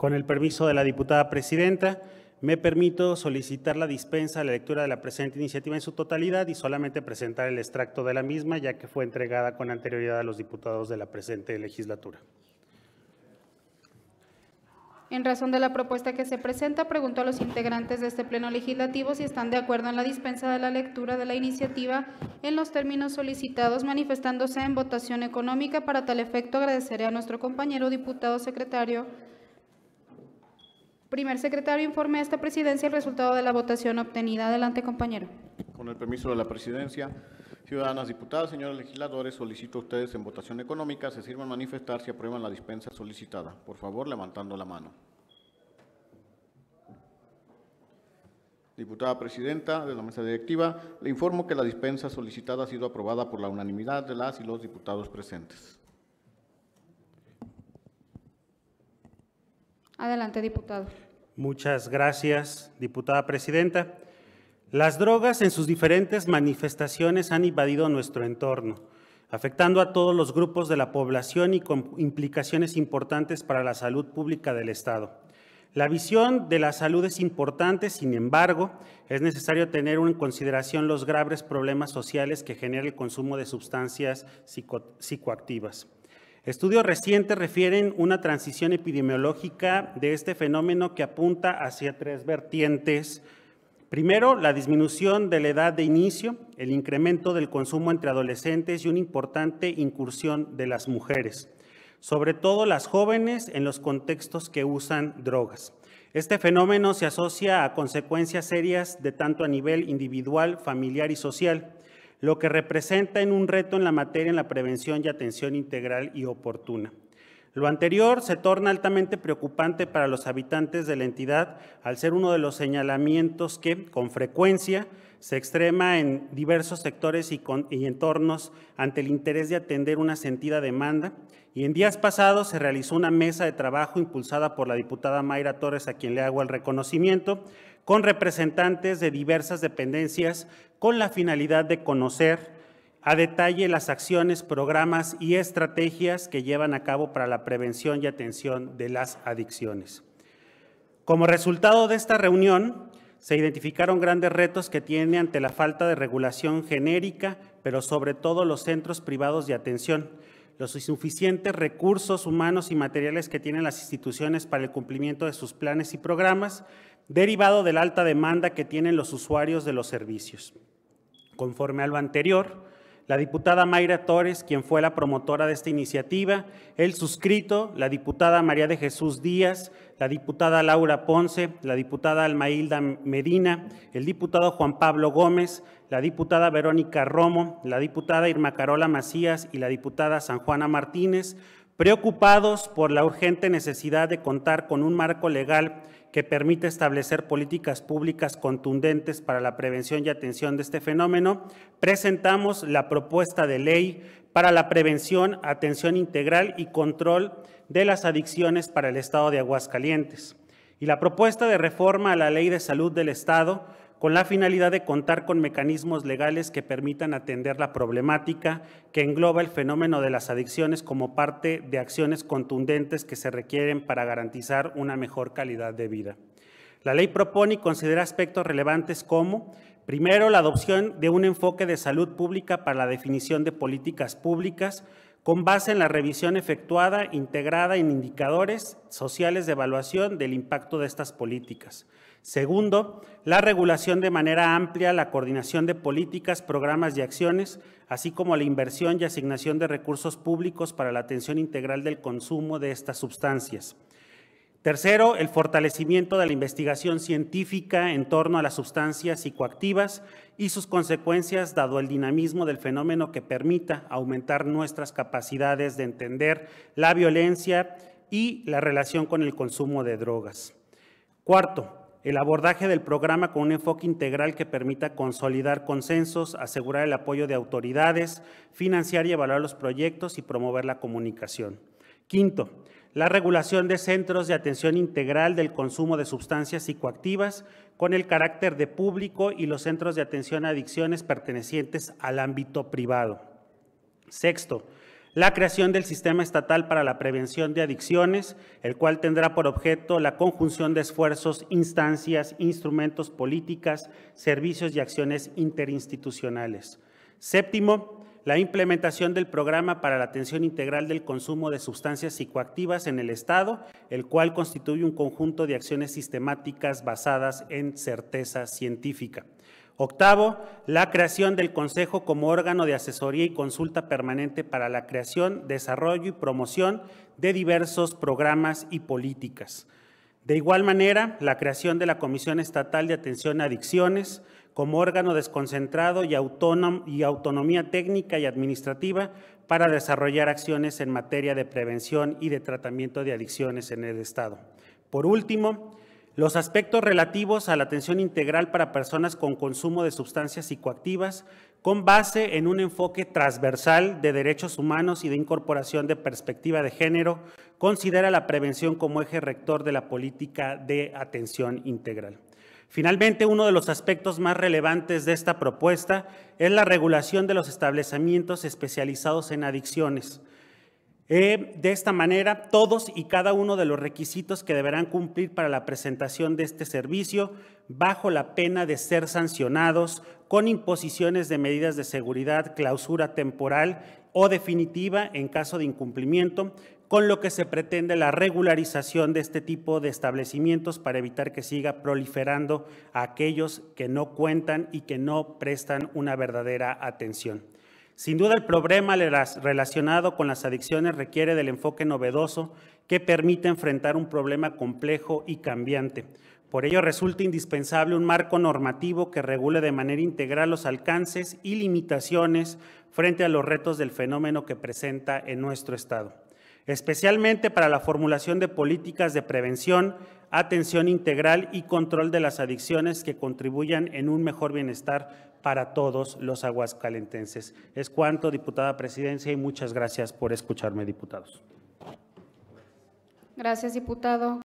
Con el permiso de la diputada presidenta, me permito solicitar la dispensa de la lectura de la presente iniciativa en su totalidad y solamente presentar el extracto de la misma, ya que fue entregada con anterioridad a los diputados de la presente legislatura. En razón de la propuesta que se presenta, pregunto a los integrantes de este Pleno Legislativo si están de acuerdo en la dispensa de la lectura de la iniciativa en los términos solicitados, manifestándose en votación económica. Para tal efecto, agradeceré a nuestro compañero diputado secretario Primer secretario, informe a esta presidencia el resultado de la votación obtenida. Adelante, compañero. Con el permiso de la presidencia, ciudadanas diputadas, señores legisladores, solicito a ustedes en votación económica se sirvan manifestar si aprueban la dispensa solicitada. Por favor, levantando la mano. Diputada Presidenta de la Mesa Directiva, le informo que la dispensa solicitada ha sido aprobada por la unanimidad de las y los diputados presentes. Adelante, diputado. Muchas gracias, diputada presidenta. Las drogas en sus diferentes manifestaciones han invadido nuestro entorno, afectando a todos los grupos de la población y con implicaciones importantes para la salud pública del Estado. La visión de la salud es importante, sin embargo, es necesario tener en consideración los graves problemas sociales que genera el consumo de sustancias psicoactivas. Estudios recientes refieren una transición epidemiológica de este fenómeno que apunta hacia tres vertientes. Primero, la disminución de la edad de inicio, el incremento del consumo entre adolescentes y una importante incursión de las mujeres, sobre todo las jóvenes en los contextos que usan drogas. Este fenómeno se asocia a consecuencias serias de tanto a nivel individual, familiar y social lo que representa en un reto en la materia en la prevención y atención integral y oportuna. Lo anterior se torna altamente preocupante para los habitantes de la entidad al ser uno de los señalamientos que, con frecuencia, se extrema en diversos sectores y, entornos ante el interés de atender una sentida demanda. Y en días pasados se realizó una mesa de trabajo impulsada por la diputada Mayra Torres, a quien le hago el reconocimiento, con representantes de diversas dependencias con la finalidad de conocer a detalle las acciones, programas y estrategias que llevan a cabo para la prevención y atención de las adicciones. Como resultado de esta reunión, se identificaron grandes retos que tiene ante la falta de regulación genérica, pero sobre todo los centros privados de atención, los insuficientes recursos humanos y materiales que tienen las instituciones para el cumplimiento de sus planes y programas, derivado de la alta demanda que tienen los usuarios de los servicios. Conforme a lo anterior, la diputada Mayra Torres, quien fue la promotora de esta iniciativa, el suscrito, la diputada María de Jesús Díaz, la diputada Laura Ponce, la diputada Almailda Medina, el diputado Juan Pablo Gómez, la diputada Verónica Romo, la diputada Irma Carola Macías y la diputada San Juana Martínez, preocupados por la urgente necesidad de contar con un marco legal que permita establecer políticas públicas contundentes para la prevención y atención de este fenómeno, presentamos la propuesta de ley para la prevención, atención integral y control de las adicciones para el Estado de Aguascalientes. Y la propuesta de reforma a la Ley de Salud del Estado con la finalidad de contar con mecanismos legales que permitan atender la problemática que engloba el fenómeno de las adicciones como parte de acciones contundentes que se requieren para garantizar una mejor calidad de vida. La ley propone y considera aspectos relevantes como, primero, la adopción de un enfoque de salud pública para la definición de políticas públicas con base en la revisión efectuada integrada en indicadores sociales de evaluación del impacto de estas políticas. Segundo, la regulación de manera amplia, la coordinación de políticas, programas y acciones, así como la inversión y asignación de recursos públicos para la atención integral del consumo de estas sustancias. Tercero, el fortalecimiento de la investigación científica en torno a las sustancias psicoactivas y sus consecuencias, dado el dinamismo del fenómeno que permita aumentar nuestras capacidades de entender la violencia y la relación con el consumo de drogas. Cuarto, el abordaje del programa con un enfoque integral que permita consolidar consensos, asegurar el apoyo de autoridades, financiar y evaluar los proyectos y promover la comunicación. Quinto, la regulación de centros de atención integral del consumo de sustancias psicoactivas con el carácter de público y los centros de atención a adicciones pertenecientes al ámbito privado. Sexto, la creación del Sistema Estatal para la Prevención de Adicciones, el cual tendrá por objeto la conjunción de esfuerzos, instancias, instrumentos, políticas, servicios y acciones interinstitucionales. Séptimo, la implementación del programa para la atención integral del consumo de sustancias psicoactivas en el Estado, el cual constituye un conjunto de acciones sistemáticas basadas en certeza científica. Octavo, la creación del Consejo como órgano de asesoría y consulta permanente para la creación, desarrollo y promoción de diversos programas y políticas. De igual manera, la creación de la Comisión Estatal de Atención a Adicciones como órgano desconcentrado y, autonomía técnica y administrativa para desarrollar acciones en materia de prevención y de tratamiento de adicciones en el Estado. Por último, los aspectos relativos a la atención integral para personas con consumo de sustancias psicoactivas con base en un enfoque transversal de derechos humanos y de incorporación de perspectiva de género, considera la prevención como eje rector de la política de atención integral. Finalmente, uno de los aspectos más relevantes de esta propuesta es la regulación de los establecimientos especializados en adicciones, eh, de esta manera, todos y cada uno de los requisitos que deberán cumplir para la presentación de este servicio, bajo la pena de ser sancionados con imposiciones de medidas de seguridad, clausura temporal o definitiva en caso de incumplimiento, con lo que se pretende la regularización de este tipo de establecimientos para evitar que siga proliferando a aquellos que no cuentan y que no prestan una verdadera atención. Sin duda el problema relacionado con las adicciones requiere del enfoque novedoso que permite enfrentar un problema complejo y cambiante. Por ello resulta indispensable un marco normativo que regule de manera integral los alcances y limitaciones frente a los retos del fenómeno que presenta en nuestro Estado especialmente para la formulación de políticas de prevención, atención integral y control de las adicciones que contribuyan en un mejor bienestar para todos los aguascalentenses. Es cuanto, diputada presidencia, y muchas gracias por escucharme, diputados. Gracias, diputado.